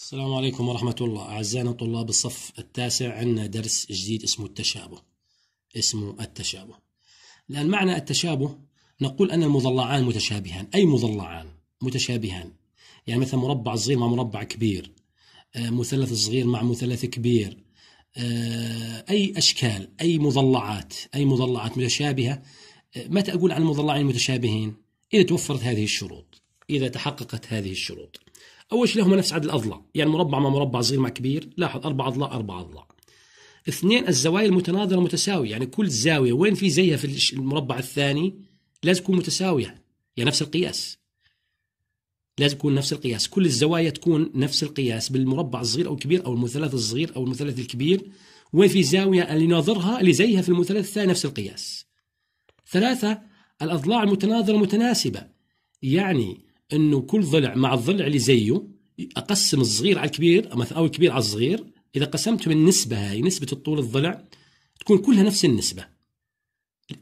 السلام عليكم ورحمة الله أعزائنا طلاب الصف التاسع عندنا درس جديد اسمه التشابه اسمه التشابه لأن معنى التشابه نقول أن المضلعان متشابهان أي مضلعان متشابهان يعني مثلا مربع صغير مع مربع كبير آه، مثلث صغير مع مثلث كبير آه، أي أشكال أي مضلعات أي مضلعات متشابهة آه، متى أقول عن المضلعين المتشابهين إذا توفرت هذه الشروط إذا تحققت هذه الشروط أول شيء لهما نفس عدد الأضلاع يعني مربع مع مربع صغير مع كبير لاحظ أربع أضلاع أربع أضلاع اثنين الزوايا المتناظرة متساوية يعني كل زاوية وين في زيها في المربع الثاني لازم تكون متساوية يعني نفس القياس لازم يكون نفس القياس كل الزوايا تكون نفس القياس بالمربع الصغير أو الكبير أو المثلث الصغير أو المثلث الكبير وين في زاوية اللي ناظرها اللي زيها في المثلث الثاني نفس القياس ثلاثة الأضلاع المتناظرة متناسبة يعني انه كل ضلع مع الضلع اللي زيه اقسم الصغير على الكبير او الكبير على الصغير اذا من النسبه هاي نسبه الطول الضلع تكون كلها نفس النسبه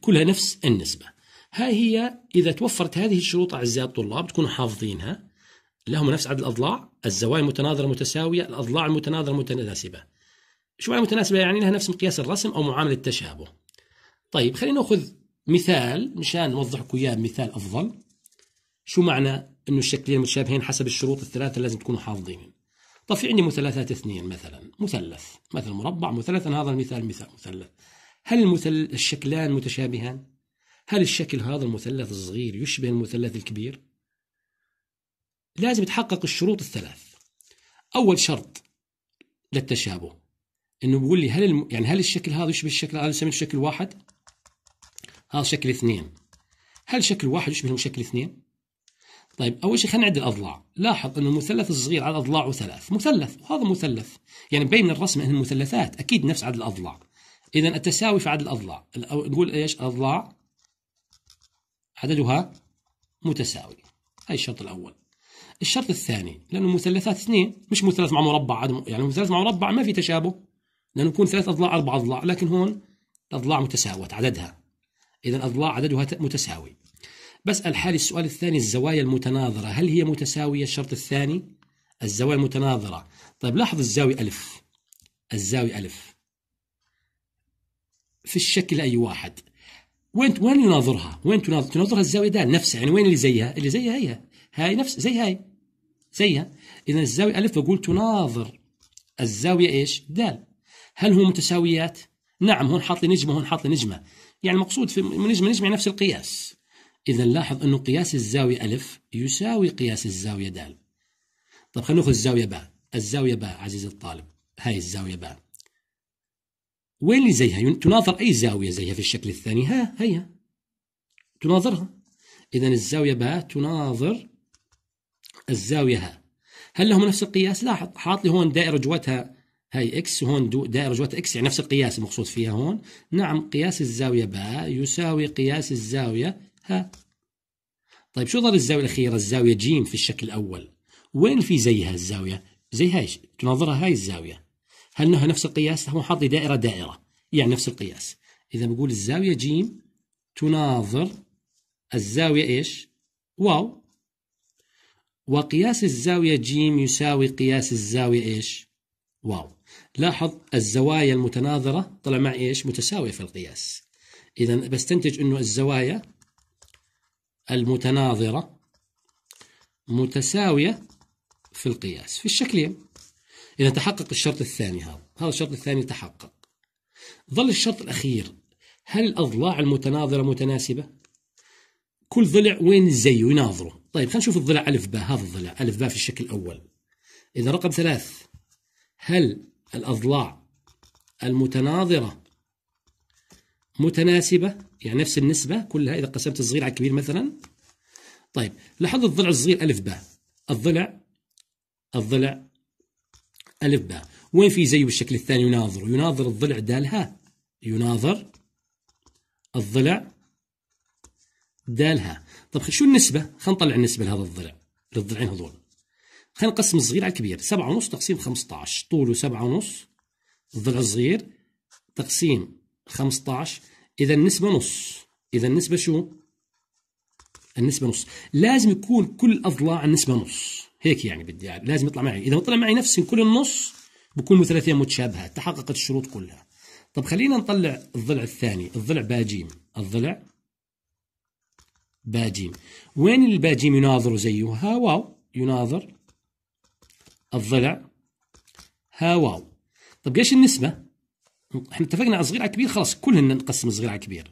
كلها نفس النسبه هاي هي اذا توفرت هذه الشروط اعزائي الطلاب تكونوا حافظينها لهم نفس عدد الاضلاع الزوايا المتناظره متساويه الاضلاع المتناظره متناسبه شو معنى متناسبه يعني لها نفس مقياس الرسم او معامله التشابه طيب خلينا ناخذ مثال مشان نوضح لكم اياه مثال افضل شو معنى انه الشكلين متشابهين حسب الشروط الثلاثه لازم تكونوا حافظينهم طب في عندي مثلثات اثنين مثلا مثلث مثل مربع مثلث هذا المثال مثال مثلث هل المثل الشكلان متشابهان هل الشكل هذا المثلث الصغير يشبه المثلث الكبير لازم تحقق الشروط الثلاث اول شرط للتشابه انه بيقول لي هل الم... يعني هل الشكل هذا يشبه الشكل هذا سميته شكل واحد هذا شكل اثنين هل شكل واحد يشبه شكل اثنين طيب اول شيء خلينا نعد الاضلاع لاحظ ان المثلث الصغير على اضلاعه ثلاث مثلث وهذا مثلث يعني بين الرسم ان المثلثات اكيد نفس عدد الاضلاع اذا التساوي في عدد الاضلاع نقول ايش اضلاع عددها متساوي هاي الشرط الاول الشرط الثاني لانه المثلثات اثنين مش مثلث مع مربع عدم يعني مثلث مع مربع ما في تشابه لانه يكون ثلاث اضلاع اربع اضلاع لكن هون الاضلاع متساويه عددها اذا اضلاع عددها متساوي بسأل حالي السؤال الثاني الزوايا المتناظرة هل هي متساوية الشرط الثاني؟ الزوايا المتناظرة طيب لاحظ الزاوية ألف الزاوية ألف في الشكل أي واحد وين وين يناظرها؟ وين تناظر؟ تناظرها الزاوية دال نفسها يعني وين اللي زيها؟ اللي زيها هي هاي نفس زي هاي زيها إذا الزاوية ألف بقول تناظر الزاوية إيش؟ دال هل هم متساويات؟ نعم هون حاط لي نجمة هون حاط لي نجمة يعني المقصود في نجمة نجمة نفس القياس إذا لاحظ أنه قياس الزاوية ألف يساوي قياس الزاوية د طب خلينا ناخذ الزاوية باء الزاوية باء عزيزي الطالب هاي الزاوية باء وين اللي زيها تناظر أي زاوية زيها في الشكل الثاني ها هيها تناظرها إذا الزاوية باء تناظر الزاوية ها هل لهم نفس القياس لاحظ حاط لي هون دائرة جواتها هاي اكس هون دائرة جواتها اكس يعني نفس القياس المقصود فيها هون نعم قياس الزاوية باء يساوي قياس الزاوية ها طيب شو ظل الزاوية الأخيرة الزاوية جيم في الشكل الأول وين في زيها الزاوية زي هاي تناظرها هاي الزاوية هل انها نفس القياس هو حاط دائرة دائرة يعني نفس القياس إذا بقول الزاوية جيم تناظر الزاوية إيش واو وقياس الزاوية جيم يساوي قياس الزاوية إيش واو لاحظ الزوايا المتناظرة طلع مع إيش متساوية في القياس إذا بستنتج أنه الزوايا المتناظرة متساوية في القياس في الشكلين إذا تحقق الشرط الثاني هذا هذا الشرط الثاني تحقق ظل الشرط الأخير هل الأضلاع المتناظرة متناسبة؟ كل ضلع وين زيه يناظره طيب خلينا نشوف الضلع ألف باء هذا الضلع ألف باء في الشكل الأول إذا رقم ثلاث هل الأضلاع المتناظرة متناسبة يعني نفس النسبة كلها إذا قسمت الصغير على الكبير مثلا طيب لاحظ الضلع الصغير ألف باء الضلع الضلع ألف باء وين في زيه بالشكل الثاني يناظر يناظر الضلع دال ها يناظر الضلع دال ها طيب شو النسبة خلينا نطلع النسبة لهذا الضلع للضلعين هذول خلينا نقسم الصغير على الكبير ونص تقسيم 15 طوله ونص الضلع الصغير تقسيم 15 إذا النسبة نص إذا النسبة شو؟ النسبة نص لازم يكون كل أضلاع النسبة نص هيك يعني بدي يعني. لازم يطلع معي إذا طلع معي نفس كل النص بكون مثلثين متشابهة تحققت الشروط كلها طب خلينا نطلع الضلع الثاني الضلع باجيم الضلع باجيم وين الباجيم يناظر زيه ها واو يناظر الضلع ها واو طب ايش النسبة احنا اتفقنا على صغير على كبير خلاص كلهن نقسم صغير على كبير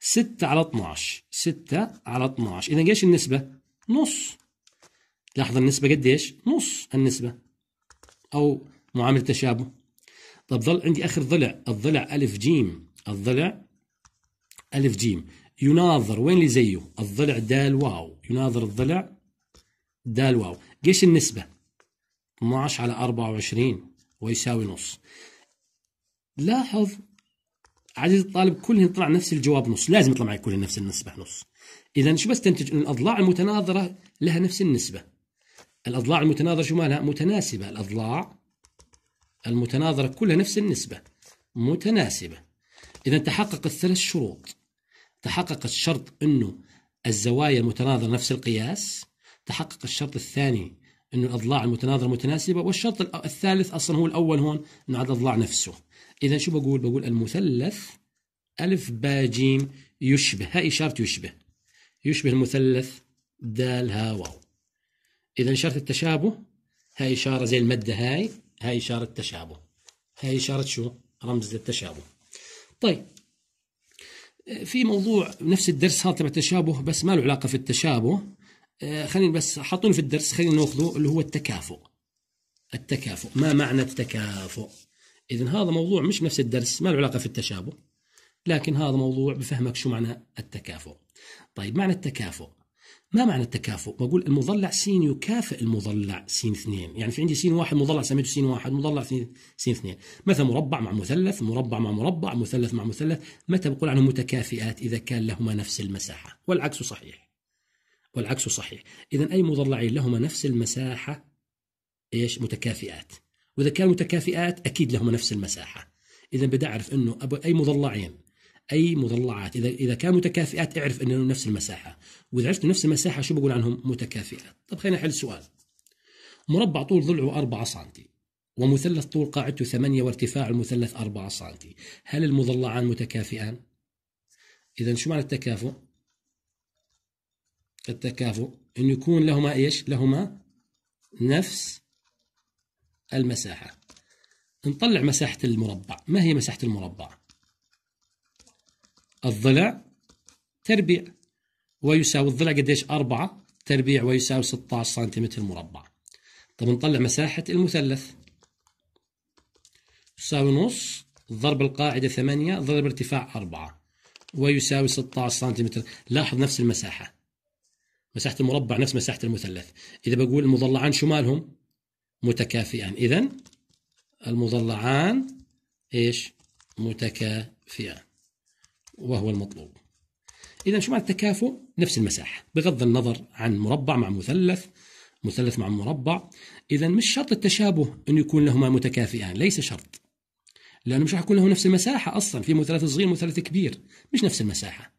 6 على 12 6 على 12 اذا ايش النسبه نص لاحظ النسبه قديش نص النسبه او معامله تشابه طب ظل عندي اخر ضلع الضلع الف جيم الضلع الف جيم يناظر وين اللي زيه الضلع دال واو يناظر الضلع دال واو ايش النسبه 12 على 24 ويساوي نص لاحظ عزيزي الطالب كلهن طلع نفس الجواب نص لازم يطلع معي كلهن نفس النسبة نص إذا شو بستنتج أن الأضلاع المتناظرة لها نفس النسبة الأضلاع المتناظرة شو مالها متناسبة الأضلاع المتناظرة كلها نفس النسبة متناسبة إذا تحقق الثلاث شروط تحقق الشرط أنه الزوايا المتناظرة نفس القياس تحقق الشرط الثاني أنه الأضلاع المتناظرة متناسبة والشرط الثالث أصلا هو الأول هون أنه عدد الأضلاع نفسه إذا شو بقول؟ بقول المثلث ألف با جيم يشبه هاي إشارة يشبه يشبه المثلث دال ها واو إذا إشارة التشابه هاي إشارة زي المادة هاي هاي إشارة تشابه هاي إشارة شو؟ رمز للتشابه طيب في موضوع نفس الدرس هذا تبع التشابه بس ما له علاقة في التشابه آه، خلينا بس حاطين في الدرس خلينا ناخذه اللي هو التكافؤ التكافؤ ما معنى التكافؤ إذا هذا موضوع مش نفس الدرس ما له علاقة في التشابه لكن هذا موضوع بفهمك شو معنى التكافؤ طيب معنى التكافؤ ما معنى التكافؤ؟ بقول المضلع س يكافئ المضلع س اثنين، يعني في عندي س واحد مضلع سميته س واحد مضلع س اثنين، مثلا مربع مع مثلث، مربع مع مربع، مثلث مع مثلث، متى بقول عنهم متكافئات إذا كان لهما نفس المساحة، والعكس صحيح. والعكس صحيح، إذا أي مضلعين لهما نفس المساحة ايش؟ متكافئات. واذا كانوا متكافئات اكيد لهم نفس المساحه اذا بدي اعرف انه اي مضلعين اي مضلعات اذا اذا كانوا متكافئات اعرف انه نفس المساحه واذا عرفت نفس المساحه شو بقول عنهم متكافئات طب خلينا نحل سؤال مربع طول ضلعه 4 سم ومثلث طول قاعدته 8 وارتفاع المثلث 4 سم هل المضلعان متكافئان اذا شو معنى التكافؤ التكافؤ انه يكون لهما ايش لهما نفس المساحة نطلع مساحة المربع ما هي مساحة المربع الضلع تربيع ويساوي الضلع قديش 4 تربيع ويساوي 16 سنتيمتر مربع طب نطلع مساحة المثلث يساوي نص ضرب القاعدة 8 ضرب ارتفاع 4 ويساوي 16 سنتيمتر لاحظ نفس المساحة مساحة المربع نفس مساحة المثلث إذا بقول المضلعان شو مالهم متكافئان إذا المضلعان إيش متكافئان وهو المطلوب إذا شو معنى التكافؤ نفس المساحة بغض النظر عن مربع مع مثلث مثلث مع مربع إذا مش شرط التشابه أن يكون لهما متكافئان ليس شرط لأنه مش حيكون له نفس المساحة أصلا في مثلث صغير مثلث كبير مش نفس المساحة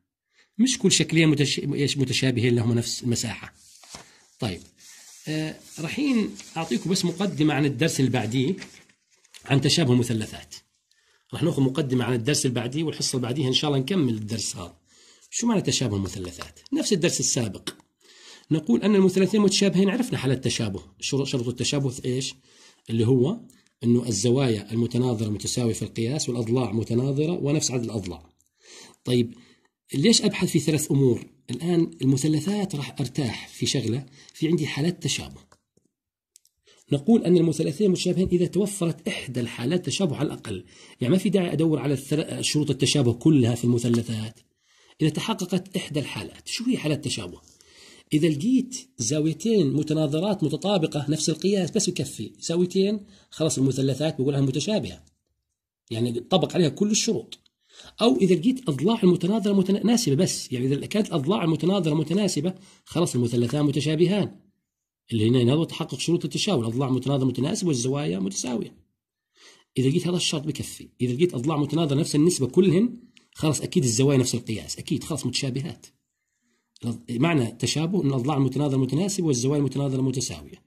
مش كل شكلين متش... متشابهين لهما نفس المساحة طيب آه، رحين أعطيكم بس مقدمة عن الدرس اللي بعديه عن تشابه المثلثات رح ناخذ مقدمة عن الدرس اللي بعديه والحصة اللي بعديها إن شاء الله نكمل الدرس هذا شو معنى تشابه المثلثات؟ نفس الدرس السابق نقول أن المثلثين متشابهين عرفنا حالة التشابه شرط التشابه في إيش؟ اللي هو أنه الزوايا المتناظرة متساوية في القياس والأضلاع متناظرة ونفس عدد الأضلاع طيب ليش أبحث في ثلاث أمور الآن المثلثات راح أرتاح في شغلة في عندي حالات تشابه نقول أن المثلثين متشابهين إذا توفرت إحدى الحالات تشابه على الأقل يعني ما في داعي أدور على شروط التشابه كلها في المثلثات إذا تحققت إحدى الحالات شو هي حالات التشابه؟ إذا لقيت زاويتين متناظرات متطابقة نفس القياس بس يكفي زاويتين خلاص المثلثات بقولها متشابهة يعني طبق عليها كل الشروط أو إذا لقيت أضلاع المتناظرة متناسبة بس يعني إذا كانت الأضلاع المتناظرة متناسبة خلاص المثلثان متشابهان اللي هنا هذا تحقق شروط التشابه الأضلاع متناظرة متناسبة والزوايا متساوية إذا لقيت هذا الشرط بكفي إذا لقيت أضلاع متناظرة نفس النسبة كلهن خلاص أكيد الزوايا نفس القياس أكيد خلاص متشابهات معنى تشابه أن الأضلاع المتناظرة متناسبة والزوايا المتناظرة متساوية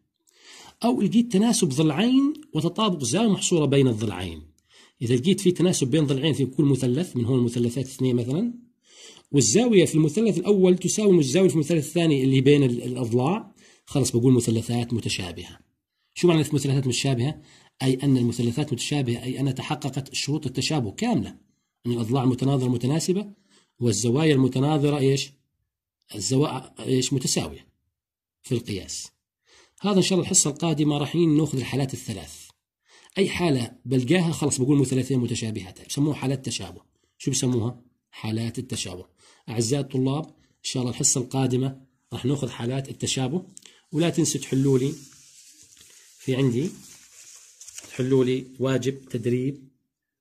أو لقيت تناسب ضلعين وتطابق زاوية محصورة بين الضلعين إذا لقيت في تناسب بين ضلعين في كل مثلث من هون المثلثات اثنين مثلا والزاوية في المثلث الأول تساوي الزاوية في المثلث الثاني اللي بين الأضلاع خلص بقول مثلثات متشابهة شو معنى مثلثات متشابهة؟ أي أن المثلثات متشابهة أي ان تحققت شروط التشابه كاملة أن الأضلاع المتناظرة متناسبة والزوايا المتناظرة إيش؟ الزوايا إيش متساوية في القياس هذا إن شاء الله الحصة القادمة راح ناخذ الحالات الثلاث اي حاله بلقاها خلاص بقول مثلثين متشابهتين بسموها حالات تشابه شو بسموها؟ حالات التشابه اعزائي الطلاب ان شاء الله الحصه القادمه راح ناخذ حالات التشابه ولا تنسوا تحلوا لي في عندي تحلوا لي واجب تدريب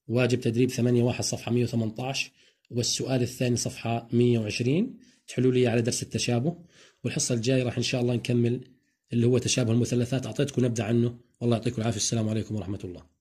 واجب تدريب 8 1 صفحه 118 والسؤال الثاني صفحه 120 تحلوا لي على درس التشابه والحصه الجايه راح ان شاء الله نكمل اللي هو تشابه المثلثات اعطيتكم نبدا عنه والله يعطيكم العافيه السلام عليكم ورحمه الله